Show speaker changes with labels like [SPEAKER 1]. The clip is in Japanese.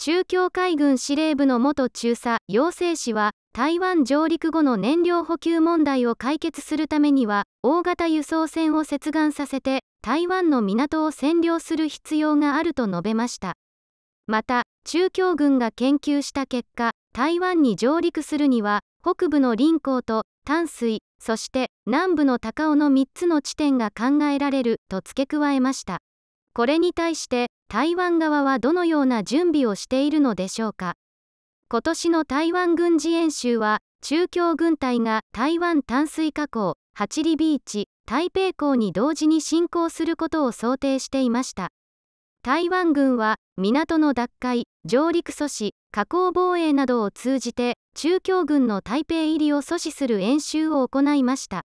[SPEAKER 1] 中共海軍司令部の元中佐陽性氏は台湾上陸後の燃料補給問題を解決するためには大型輸送船を接岸させて台湾の港を占領する必要があると述べましたまた中共軍が研究した結果台湾に上陸するには北部の林港と淡水そして南部の高尾の3つの地点が考えられると付け加えましたこれに対して台湾側はどのような準備をしているのでしょうか今年の台湾軍事演習は中共軍隊が台湾淡水河口八里ビーチ台北港に同時に進行することを想定していました台湾軍は港の奪回上陸阻止河口防衛などを通じて中共軍の台北入りを阻止する演習を行いました